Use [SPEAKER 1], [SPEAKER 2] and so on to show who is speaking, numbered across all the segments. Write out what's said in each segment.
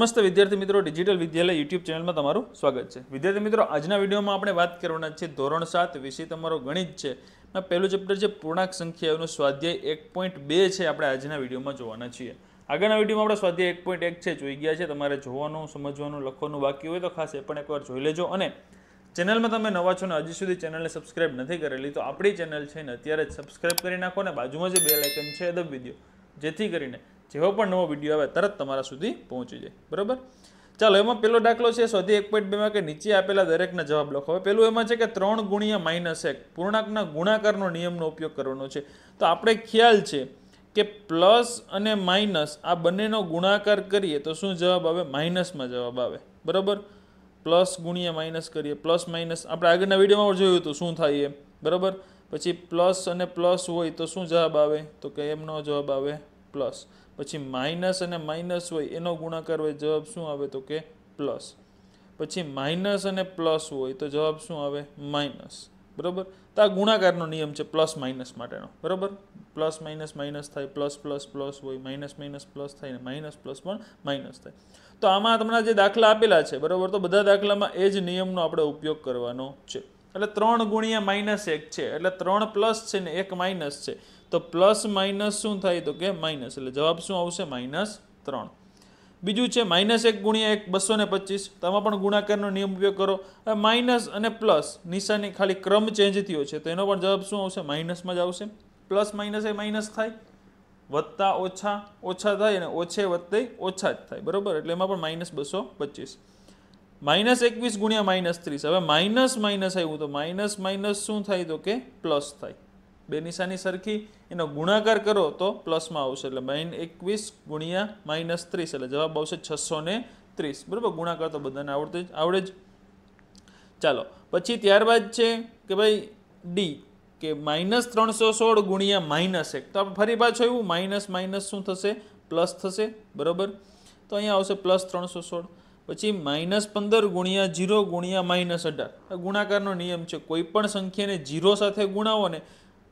[SPEAKER 1] નમસ્તે વિદ્યાર્થી મિત્રો ડિજિટલ વિદ્યાલય યુટ્યુબ ચેનલમાં તમારું સ્વાગત છે વિદ્યાર્થી મિત્રો આજના વિડીયોમાં આપણે વાત કરવાના છીએ ધોરણ સાત વિષય તમારો ગણિત છે પહેલું ચેપ્ટર છે પૂર્ણાંક સંખ્યા એનો સ્વાધ્યાય એક પોઈન્ટ બે છે આપણે આજના વિડીયોમાં જોવાના છીએ આગળના વિડીયોમાં આપણે સ્વાધ્યાય એક પોઈન્ટ એક છે જોઈ ગયા છે તમારે જોવાનું સમજવાનું લખવાનું બાકી હોય તો ખાસ એ પણ એકવાર જોઈ લેજો અને ચેનલમાં તમે નવા છો ને હજી સુધી ચેનલને સબસ્ક્રાઇબ નથી કરેલી તો આપણી ચેનલ છે ને અત્યારે જ સબસ્ક્રાઇબ કરી નાખો ને બાજુમાં જે બે લાઇકન છે દબાવી દો જેથી કરીને જેવો પણ નવો વિડીયો આવે તરત તમારા સુધી પહોંચી જાય બરાબર ચાલો એમાં પેલો દાખલો છે સ્વાધ્યાય એક પોઈન્ટ બેમાં કે નીચે આપેલા દરેકના જવાબ લખો હવે પેલું એમાં છે કે ત્રણ ગુણ્યા માઇનસ એક પૂર્ણાંકના ગુણાકારનો નિયમનો ઉપયોગ કરવાનો છે તો આપણે ખ્યાલ છે કે પ્લસ અને માઇનસ આ બંનેનો ગુણાકાર કરીએ તો શું જવાબ આવે માઇનસમાં જવાબ આવે બરાબર પ્લસ ગુણ્યા માઇનસ કરીએ પ્લસ માઇનસ આપણે આગળના વિડીયોમાં જોયું હતું શું થાય એમ બરાબર પછી પ્લસ અને પ્લસ હોય તો શું જવાબ આવે તો કે એમનો જવાબ આવે પ્લસ પછી માઇનસ અને માઇનસ હોય એનો ગુણાકાર હોય જવાબ શું આવે તો કે પ્લસ પછી માઇનસ અને પ્લસ હોય તો જવાબ શું આવે માઇનસ બરાબર તો આ ગુણાકારનો નિયમ છે પ્લસ માઇનસ માટેનો બરાબર પ્લસ માઇનસ માઇનસ થાય પ્લસ પ્લસ પ્લસ હોય માઇનસ માઇનસ પ્લસ થાય ને માઇનસ પ્લસ પણ માઇનસ થાય તો આમાં તમને જે દાખલા આપેલા છે બરાબર તો બધા દાખલામાં એ જ નિયમનો આપણે ઉપયોગ કરવાનો છે એટલે ત્રણ ગુણ્યા માઇનસ એક છે એટલે ત્રણ પ્લસ છે ને એક માઇનસ છે તો પ્લસ માઇનસ શું થાય તો કે માઇનસ એટલે જવાબ શું આવશે માઇનસ ત્રણ બીજું છે માઇનસ એક ગુણ્યા એક બસો ને પચીસ તેમાં પણ ગુણાકારનો નિયમ ઉપયોગ કરો હવે માઇનસ અને પ્લસ નિશાની ખાલી ક્રમ ચેન્જ થયો છે તો એનો પણ જવાબ શું આવશે માઇનસમાં જ આવશે પ્લસ માઇનસ એ માઇનસ થાય વત્તા ઓછા ઓછા થાય અને ઓછે વત્તે ઓછા જ થાય બરાબર એટલે એમાં પણ માઇનસ બસો પચીસ માઇનસ એકવીસ ગુણ્યા માઇનસ ત્રીસ હવે માઇનસ માઇનસ આવ્યું તો માઇનસ માઇનસ શું થાય તો કે પ્લસ થાય બે નિશાની સરખી એનો ગુણાકાર કરો તો પ્લસમાં આવશે એટલે માઇન એકવીસ ગુણ્યા માઇનસ ત્રીસ એટલે જવાબ આવશે છસો ને ત્રીસ બરાબર ગુણાકાર તો બધાને આવડતે જ આવડે જ ચાલો પછી ત્યારબાદ છે કે ભાઈ ડી કે માઇનસ ત્રણસો સોળ ગુણ્યા માઇનસ એક તો આપણે ફરી પાછું એવું માઇનસ માઇનસ શું થશે પ્લસ થશે બરાબર તો અહીંયા આવશે પ્લસ ત્રણસો સોળ પછી માઇનસ પંદર ગુણ્યા જીરો ગુણ્યા માઇનસ અઢાર આ ગુણાકારનો નિયમ છે કોઈ પણ સંખ્યાને જીરો સાથે ગુણાવો ને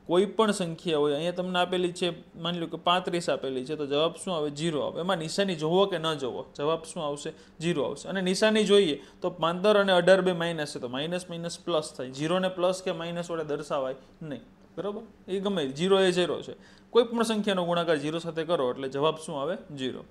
[SPEAKER 1] કોઈ પણ સંખ્યા હોય અહીંયા તમને આપેલી છે માની લો કે પાંત્રીસ આપેલી છે તો જવાબ શું આવે ઝીરો આવે એમાં નિશાની જોવો કે ન જોવો જવાબ શું આવશે જીરો આવશે અને નિશાની જોઈએ તો પાંદર અને અઢાર બે માઇનસ છે તો માઇનસ માઇનસ પ્લસ થાય ઝીરોને પ્લસ કે માઇનસ વડે દર્શાવાય નહીં બરાબર એ ગમે ઝીરો એ ઝીરો છે કોઈ પણ સંખ્યાનો ગુણાકાર ઝીરો સાથે કરો એટલે જવાબ શું આવે ઝીરો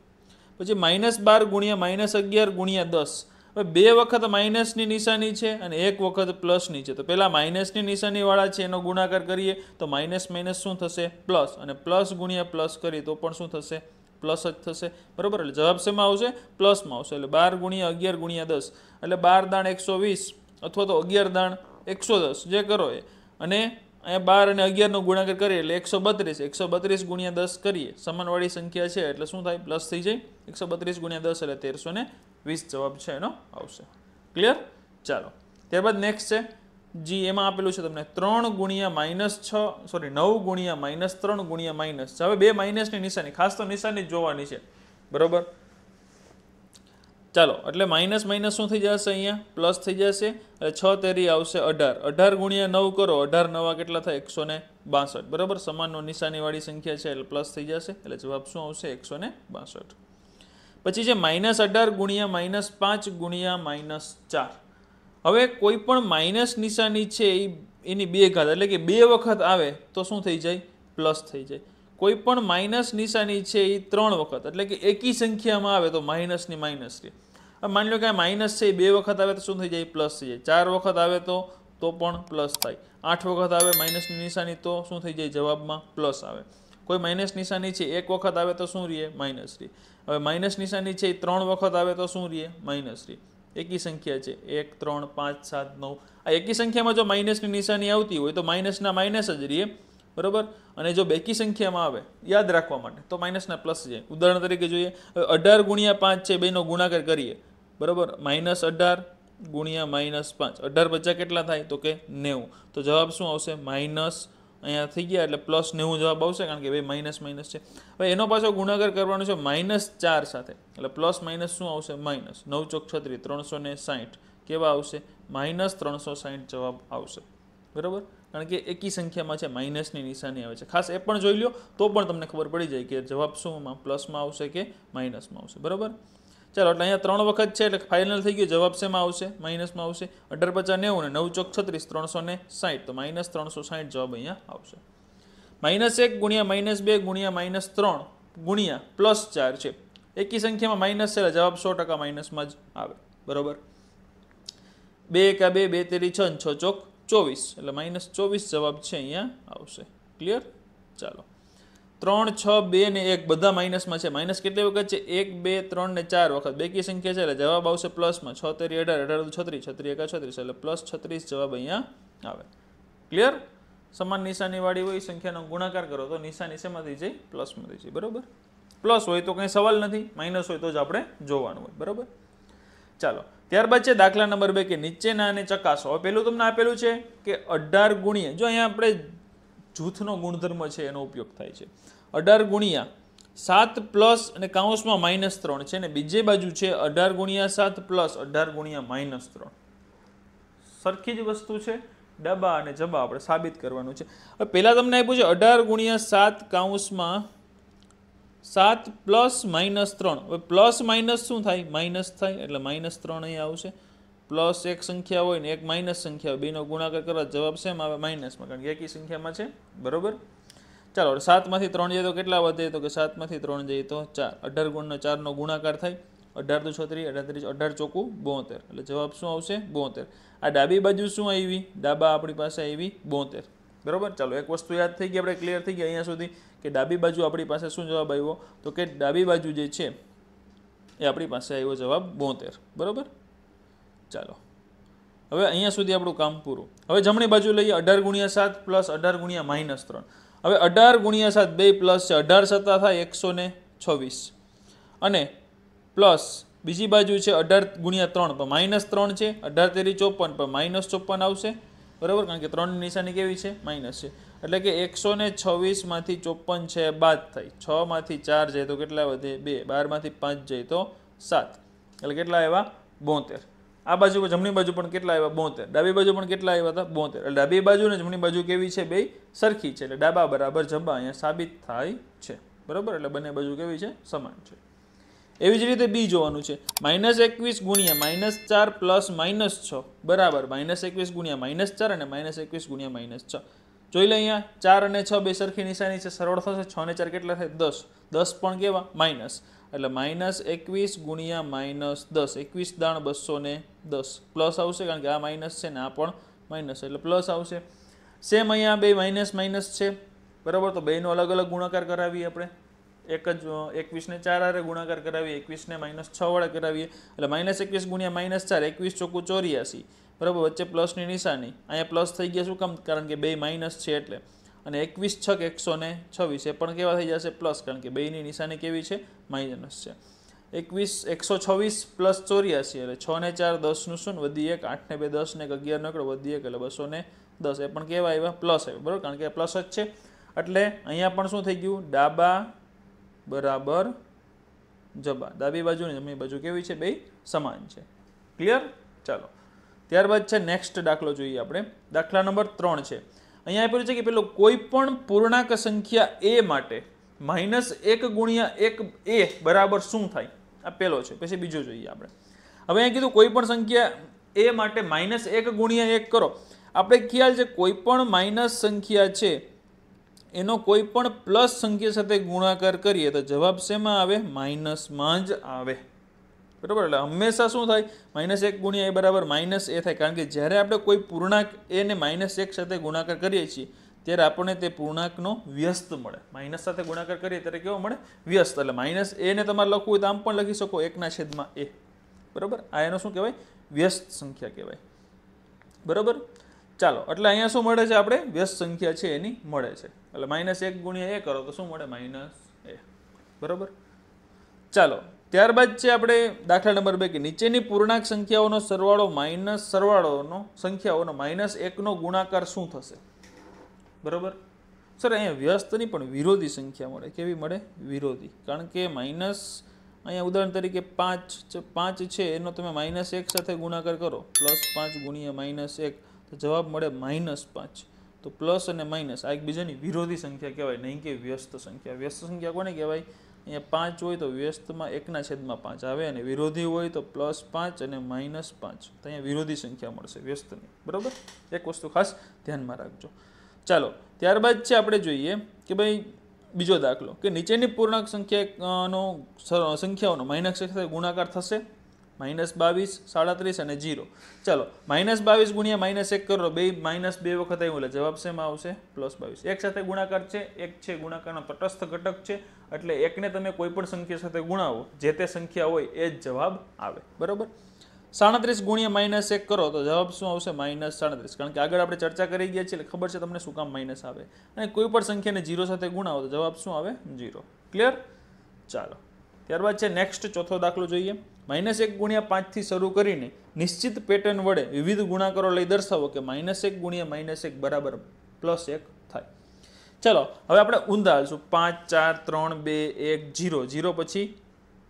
[SPEAKER 1] પછી માઇનસ બાર ગુણ્યા માઇનસ અગિયાર ગુણ્યા દસ હવે બે વખત માઇનસની નિશાની છે અને એક વખત પ્લસની છે તો પહેલાં માઇનસની નિશાનીવાળા છે એનો ગુણાકાર કરીએ તો માઇનસ માઇનસ શું થશે પ્લસ અને પ્લસ ગુણ્યા પ્લસ કરીએ તો પણ શું થશે પ્લસ જ થશે બરાબર એટલે જવાબ શેમાં આવશે પ્લસમાં આવશે એટલે બાર ગુણ્યા અગિયાર ગુણ્યા દસ એટલે બાર દાણ એકસો વીસ અથવા તો અગિયાર દાણ એકસો દસ જે કરો એ અને અહીંયા બાર અને અગિયારનો ગુણાકાર કરીએ એટલે એકસો બત્રીસ એકસો બત્રીસ ગુણ્યા દસ કરીએ સમાનવાળી સંખ્યા છે એટલે શું થાય પ્લસ થઈ જાય એકસો બત્રીસ ગુણ્યા દસ એટલે તેરસો ને વીસ જવાબ છે એનો આવશે ક્લિયર ચાલો ત્યારબાદ નેક્સ્ટ છે જી એમાં આપેલું છે તમને ત્રણ ગુણ્યા માઇનસ છ સોરી નવ ગુણ્યા માઇનસ ત્રણ ગુણ્યા માઇનસ હવે બે માઇનસની નિશાની ખાસ તો નિશાની જોવાની છે બરોબર ચાલો એટલે માઇનસ માઇનસ શું થઈ જશે અહીંયા પ્લસ થઈ જશે એટલે છ તેરી આવશે અઢાર અઢાર ગુણ્યા નવ કરો અઢાર નવા કેટલા થાય એકસો ને બાસઠ બરાબર સમાનનો નિશાનીવાળી સંખ્યા છે એટલે પ્લસ થઈ જશે એટલે જવાબ શું આવશે એકસો ને બાસઠ પછી છે માઇનસ અઢાર ગુણ્યા માઇનસ પાંચ ગુણ્યા માઇનસ ચાર હવે કોઈ પણ માઇનસ નિશાની છે એ એની બે ઘાત એટલે કે બે વખત આવે તો શું થઈ જાય પ્લસ થઈ જાય કોઈ પણ માઇનસ નિશાની છે એ ત્રણ વખત એટલે કે એકી સંખ્યામાં આવે તો માઇનસની માઇનસ રહે માની લો કે આ માઇનસ છે એ બે વખત આવે તો શું થઈ જાય પ્લસ થઈ જાય ચાર વખત આવે તો તો પણ પ્લસ થાય આઠ વખત આવે માઇનસની નિશાની તો શું થઈ જાય જવાબમાં પ્લસ આવે કોઈ માઇનસ નિશાની છે એક વખત આવે તો શું રહે માઇનસ રહીએ હવે માઇનસ નિશાની છે એ ત્રણ વખત આવે તો શું રહીએ માઇનસ રહે એકી સંખ્યા છે એક ત્રણ પાંચ સાત નવ આ એકી સંખ્યામાં જો માઇનસની નિશાની આવતી હોય તો માઇનસના માઇનસ જ રહીએ બરાબર અને જો બેકી સંખ્યામાં આવે યાદ રાખવા માટે તો માઇનસના પ્લસ જાય ઉદાહરણ તરીકે જોઈએ અઢાર ગુણ્યા પાંચ છે બેનો ગુણાકાર કરીએ બરાબર માઇનસ અઢાર ગુણ્યા માઇનસ પાંચ અઢાર પચાસ કેટલા થાય તો કે નેવું તો જવાબ શું આવશે માઇનસ અહીંયા થઈ ગયા એટલે પ્લસ નેવું જવાબ આવશે કારણ કે ભાઈ માઇનસ માઇનસ છે હવે એનો પાછો ગુણાકાર કરવાનો છે માઇનસ ચાર સાથે એટલે પ્લસ માઇનસ શું આવશે માઇનસ નવ ચોક છત્રીસ ત્રણસો ને સાહીઠ કેવા આવશે માઇનસ ત્રણસો સાહીઠ જવાબ આવશે બરાબર કારણ કે એકી સંખ્યામાં છે માઇનસની નિશાની આવે છે ખાસ એ પણ જોઈ લો તો પણ તમને ખબર પડી જાય કે જવાબ શુંમાં પ્લસમાં આવશે કે માઇનસમાં આવશે બરાબર ચાલો એટલે અહીંયા ત્રણ વખત છે એટલે ફાઇનલ થઈ ગયું જવાબ શેમાં આવશે માઇનસમાં આવશે અઢાર પચાસ નેવું ને નવ ચોક છત્રીસ ત્રણસો ને સાઠ તો માઇનસ ત્રણસો સાઠ જવાબ અહીંયા આવશે માઇનસ એક ગુણ્યા માઇનસ બે ગુણ્યા માઇનસ ત્રણ ગુણ્યા પ્લસ ચાર છે એકી સંખ્યામાં માઇનસ છે એટલે જવાબ સો ટકા માઇનસમાં જ આવે બરોબર બે એકા બે બે તેરી છ છ ચોક ચોવીસ એટલે માઇનસ ચોવીસ જવાબ છે અહીંયા આવશે ક્લિયર ચાલો ત્રણ છ બે ને એક બધા માઇનસમાં છે માઇનસ કેટલી વખત છે એક બે ત્રણ ને ચાર વખત બેકી સંખ્યા છે એટલે જવાબ આવશે પ્લસમાં છોતેરી અઢાર અઢાર છત્રીસ છત્રી એકા છત્રીસ એટલે પ્લસ છત્રીસ જવાબ અહીંયા આવે ક્લિયર સમાન નિશાનીવાળી હોય સંખ્યાનો ગુણાકાર કરો તો નિશાની શેમાંથી જઈ પ્લસમાંથી જઈ બરાબર પ્લસ હોય તો કંઈ સવાલ નથી માઇનસ હોય તો જ આપણે જોવાનું હોય બરાબર ચાલો ત્યારબાદ છે દાખલા નંબર બે કે નીચેના અને ચકાસો હવે પહેલું તમને આપેલું છે કે અઢાર ગુણીએ જો અહીંયા આપણે જૂથનો ગુણધર્મ છે એનો ઉપયોગ થાય છે અઢાર ગુણ્યા સાત પ્લસ અને કાઉન્સમાં માઇનસ ત્રણ છે ને બીજી બાજુ છે અઢાર ગુણ્યા સાત પ્લસ અઢાર ગુણ્યા માઇનસ ત્રણ સરખી જ વસ્તુ છે ડબા અને જબા આપણે સાબિત કરવાનું છે હવે પહેલાં તમને આપ્યું છે અઢાર ગુણ્યા સાત કાઉન્સમાં સાત પ્લસ માઇનસ ત્રણ હવે પ્લસ માઇનસ શું થાય માઇનસ થાય એટલે માઇનસ ત્રણ અહીંયા આવશે પ્લસ એક સંખ્યા હોય ને એક માઇનસ સંખ્યા હોય બેનો ગુણાકાર કરવા જવાબ સેમ આવે માઇનસમાં કારણ કે એકી સંખ્યામાં છે બરાબર ચાલો સાતમાંથી ત્રણ જઈએ તો કેટલા વધે તો કે સાતમાંથી ત્રણ જઈએ તો ચાર અઢાર ગુણનો ચારનો ગુણાકાર થાય અઢાર તો છત્રીસ અઢાર ત્રીસ અઢાર ચોખ્ખું બોતેર એટલે જવાબ શું આવશે બોતેર આ ડાબી બાજુ શું આવી ડાબા આપણી પાસે આવી બોતેર બરાબર ચાલો એક વસ્તુ યાદ થઈ ગઈ આપણે ક્લિયર થઈ ગઈ અહીંયા સુધી કે ડાબી બાજુ આપણી પાસે શું જવાબ આવ્યો તો કે ડાબી બાજુ જે છે એ આપણી પાસે આવ્યો જવાબ બોતેર બરાબર ચાલો હવે અહીંયા સુધી આપણું કામ પૂરું હવે જમણી બાજુ લઈએ અઢાર ગુણ્યા સાત પ્લસ અઢાર ગુણ્યા માઇનસ ત્રણ હવે અઢાર ગુણ્યા સાત બે પ્લસ છે અઢાર સત્તા થાય એકસો ને છવ્વીસ અને પ્લસ બીજી બાજુ છે અઢાર ગુણ્યા ત્રણ પણ માઇનસ ત્રણ છે અઢાર તેરી ચોપન પણ માઇનસ ચોપન આવશે બરાબર કારણ કે ત્રણની નિશાની કેવી છે માઇનસ છે એટલે કે એકસો ને છવ્વીસમાંથી ચોપન છે બાદ થાય છમાંથી ચાર જાય તો કેટલા વધે બે બારમાંથી પાંચ જાય તો સાત એટલે કેટલા એવા બોતેર આ બાજુ જમણી બાજુ પણ કેટલા આવ્યા બોતેર ડાબી બાજુ પણ કેટલા આવ્યા હતા બોતેર એટલે ડાબી બાજુ અને જમણી બાજુ કેવી છે બે સરખી છે એટલે ડાબા બરાબર જમા અહીંયા સાબિત થાય છે બરાબર એટલે બંને બાજુ કેવી છે સમાન છે એવી જ રીતે બી જોવાનું છે માઇનસ એકવીસ ગુણ્યા માઇનસ ચાર પ્લસ માઇનસ છ બરાબર માઇનસ એકવીસ ગુણ્યા માઇનસ ચાર અને માઇનસ એકવીસ ગુણ્યા માઇનસ છ જોઈ લે અહીંયા ચાર અને છ બે સરખી નિશાની છે સરળ થશે છ ને ચાર કેટલા થાય દસ દસ પણ કેવા માઇનસ એટલે માઇનસ એકવીસ ગુણ્યા માઇનસ દસ એકવીસ દાણ બસો ને દસ પ્લસ આવશે કારણ કે આ માઇનસ છે ને આ પણ માઇનસ એટલે પ્લસ આવશે સેમ અહીંયા બે માઇનસ માઇનસ છે બરાબર તો બેનો અલગ અલગ ગુણાકાર કરાવીએ આપણે એક જ એકવીસને ચાર હારે ગુણાકાર કરાવીએ એકવીસને માઇનસ છ વડે કરાવીએ એટલે માઇનસ એકવીસ ગુણ્યા માઇનસ ચાર એકવીસ ચોખ્ખું ચોર્યાસી બરાબર વચ્ચે પ્લસની નિશાની અહીંયા પ્લસ થઈ ગયા શું કામ કારણ કે બે માઇનસ છે એટલે અને એકવીસ છક એકસો ને છવ્વીસ એ પણ કેવા થઈ જશે પ્લસ કારણ કે બેની નિશાની કેવી છે માઇનસ છે એકવીસ એકસો છવ્વીસ પ્લસ ચોર્યાસી એટલે છ ને ચાર દસનું શું વધી એક આઠ ને બે દસ ને એક અગિયાર નકડો વધી એક એટલે બસો ને દસ એ પણ કેવા આવ્યા પ્લસ આવ્યા બરાબર કારણ કે પ્લસ જ છે એટલે અહીંયા પણ શું થઈ ગયું ડાબા બરાબર જબા ડાબી બાજુ અને જમણી બાજુ કેવી છે બે સમાન છે ક્લિયર ચાલો ત્યારબાદ છે નેક્સ્ટ દાખલો જોઈએ આપણે દાખલા નંબર ત્રણ છે અહીંયા આપ્યું છે કે પેલો કોઈ પણ પૂર્ણાંક સંખ્યા એ માટે માઇનસ એક ગુણ્યા એક એ બરાબર શું થાય આ પેલો છે પછી બીજો જોઈએ આપણે હવે અહીંયા કીધું કોઈ પણ સંખ્યા એ માટે માઇનસ એક ગુણ્યા એક કરો આપણે ખ્યાલ છે કોઈ પણ માઇનસ સંખ્યા છે એનો કોઈ પણ પ્લસ સંખ્યા સાથે ગુણાકાર કરીએ તો જવાબ શેમાં આવે માઇનસમાં જ આવે બરાબર એટલે હંમેશા શું થાય માઇનસ એક ગુણ્યા એ બરાબર માઇનસ એ થાય કારણ કે જ્યારે આપણે કોઈ પૂર્ણાંક એને માઇનસ એક સાથે ગુણાકાર કરીએ છીએ ત્યારે આપણને તે પૂર્ણાંકનો વ્યસ્ત મળે માઇનસ સાથે ગુણાકાર કરીએ ત્યારે કેવો મળે વ્યસ્ત એટલે માઇનસ એને તમારે લખવું હોય તો આમ પણ લખી શકો એકના છેદમાં એ બરાબર આ એનો શું કહેવાય વ્યસ્ત સંખ્યા કહેવાય બરાબર ચાલો એટલે અહીંયા શું મળે છે આપણે વ્યસ્ત સંખ્યા છે એની મળે છે એટલે માઇનસ એક ગુણ્યા એ કરો તો શું મળે માઇનસ એ બરાબર ચાલો ત્યારબાદ છે આપણે દાખલા નંબર બે કે નીચેની પૂર્ણાંક સંખ્યાઓનો સરવાળો માઇનસ સરવાળોનો સંખ્યાઓનો માઇનસ એકનો ગુણાકાર શું થશે બરાબર સર અહીંયા વ્યસ્તની પણ વિરોધી સંખ્યા મળે કેવી મળે વિરોધી કારણ કે માઇનસ અહીંયા ઉદાહરણ તરીકે પાંચ પાંચ છે એનો તમે માઇનસ એક સાથે ગુણાકાર કરો પ્લસ પાંચ ગુણ્યા માઇનસ એક તો જવાબ મળે માઇનસ પાંચ તો પ્લસ અને માઇનસ આ એકબીજાની વિરોધી સંખ્યા કહેવાય નહીં કે વ્યસ્ત સંખ્યા વ્યસ્ત સંખ્યા કોને કહેવાય અહીંયા પાંચ હોય તો વ્યસ્તમાં એકના છેદમાં પાંચ આવે અને વિરોધી હોય તો પ્લસ પાંચ અને માઇનસ પાંચ તો અહીંયા વિરોધી સંખ્યા મળશે વ્યસ્તની બરાબર એક વસ્તુ ખાસ ધ્યાનમાં રાખજો ચાલો ત્યારબાદ છે આપણે જોઈએ કે ભાઈ બીજો દાખલો કે નીચેની પૂર્ણાંક સંખ્યાનો સંખ્યાઓનો માઇનસ સાથે ગુણાકાર થશે માઇનસ બાવીસ સાડત્રીસ અને જીરો ચાલો માઇનસ બાવીસ ગુણ્યા માઇનસ એક કરો બે માઇનસ બે વખત આવ્યું એટલે જવાબ શેમાં આવશે પ્લસ બાવીસ એક સાથે ગુણાકાર છે એક છે ગુણાકારનો તટસ્થ ઘટક છે એટલે એકને તમે કોઈ પણ સંખ્યા સાથે ગુણાવો જે તે સંખ્યા હોય એ જ જવાબ આવે બરાબર સાડત્રીસ ગુણ્યા માઇનસ એક કરો તો જવાબ શું આવશે માઇનસ સાડત્રીસ કારણ કે આગળ આપણે ચર્ચા કરી ગયા છીએ એટલે ખબર છે તમને શું કામ માઇનસ આવે અને કોઈ પણ સંખ્યાને જીરો સાથે ગુણાવો તો જવાબ શું આવે જીરો ક્લિયર ચાલો ત્યારબાદ છે નેક્સ્ટ ચોથો દાખલો જોઈએ માઇનસ એક ગુણ્યા પાંચથી શરૂ કરીને નિશ્ચિત પેટર્ન વડે વિવિધ ગુણાકારો લઈ દર્શાવો કે માઇનસ એક ગુણ્યા માઇનસ એક બરાબર પ્લસ એક ચલો હવે આપણે ઊંધા હાલશું પાંચ ચાર ત્રણ બે એક જીરો જીરો પછી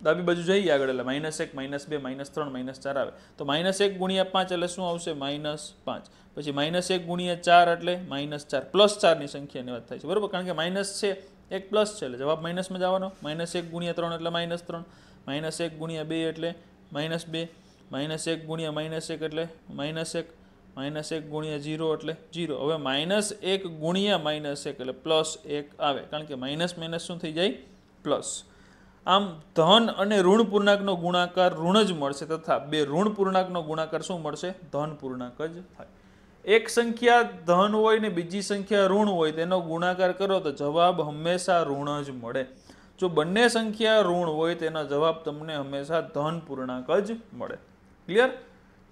[SPEAKER 1] ડાબી બાજુ જઈએ આગળ એટલે માઇનસ એક માઇનસ બે માઇનસ ત્રણ માઇનસ ચાર આવે તો માઇનસ એક ગુણ્યા પાંચ એટલે શું આવશે માઇનસ પાંચ પછી માઇનસ એક ગુણ્યા ચાર એટલે માઇનસ ચાર પ્લસ ચારની સંખ્યાની વાત થાય છે બરાબર કારણ કે માઇનસ છે એક પ્લસ છે એટલે જવાબ માઇનસમાં જવાનો માઇનસ એક ગુણ્યા ત્રણ એટલે માઇનસ ત્રણ માઇનસ એક ગુણ્યા બે એટલે માઇનસ બે માઇનસ એક ગુણ્યા માઇનસ એક એટલે માઇનસ એક માઇનસ એક ગુણ્યા જીરો એટલે ઝીરો હવે માઇનસ એક ગુણ્યા માઇનસ એક એટલે પ્લસ એક આવે કારણ કે માઇનસ માઇનસ શું થઈ જાય પ્લસ આમ ધન અને ઋણ પૂર્ણાંકનો ગુણાકાર ઋણ જ મળશે તથા બે ઋણ પૂર્ણાંકનો ગુણાકાર શું મળશે ધન પૂર્ણાંક જ થાય એક સંખ્યા ધન હોય ને બીજી સંખ્યા ઋણ હોય તેનો ગુણાકાર કરો તો જવાબ હંમેશા ઋણ જ મળે જો બંને સંખ્યા ઋણ હોય તેનો જવાબ તમને હંમેશા ધન પૂર્ણાંક જ મળે ક્લિયર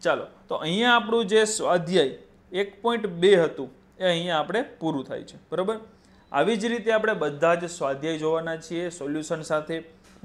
[SPEAKER 1] ચાલો તો અહીંયા આપણું જે સ્વાધ્યાય એક પોઈન્ટ બે હતું એ અહીંયા આપણે પૂરું થાય છે બરાબર આવી જ રીતે આપણે બધા જ સ્વાધ્યાય જોવાના છીએ સોલ્યુશન સાથે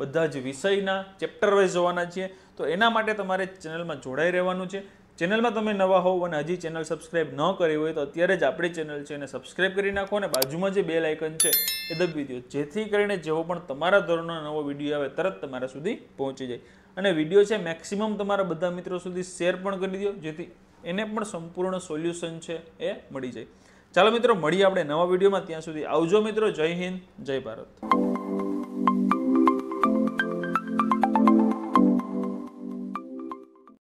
[SPEAKER 1] બધા જ વિષયના ચેપ્ટર જોવાના છીએ તો એના માટે તમારે ચેનલમાં જોડાઈ રહેવાનું છે ચેનલમાં તમે નવા હોવ અને હજી ચેનલ સબસ્ક્રાઈબ ન કરી હોય તો અત્યારે જ આપણી ચેનલ છે એને સબસ્ક્રાઇબ કરી નાખો અને બાજુમાં જે બે લાઇકન છે એ દબાવી દો જેથી કરીને જેવો પણ તમારા ધોરણનો નવો વિડીયો આવે તરત તમારા સુધી પહોંચી જાય અને વિડીયો છે મેક્સિમમ તમારા બધા મિત્રો સુધી શેર પણ કરી દો જેથી એને પણ સંપૂર્ણ સોલ્યુશન છે એ મળી જાય ચાલો મિત્રો મળીએ આપણે નવા વિડીયોમાં ત્યાં સુધી આવજો મિત્રો જય હિન્દ જય ભારત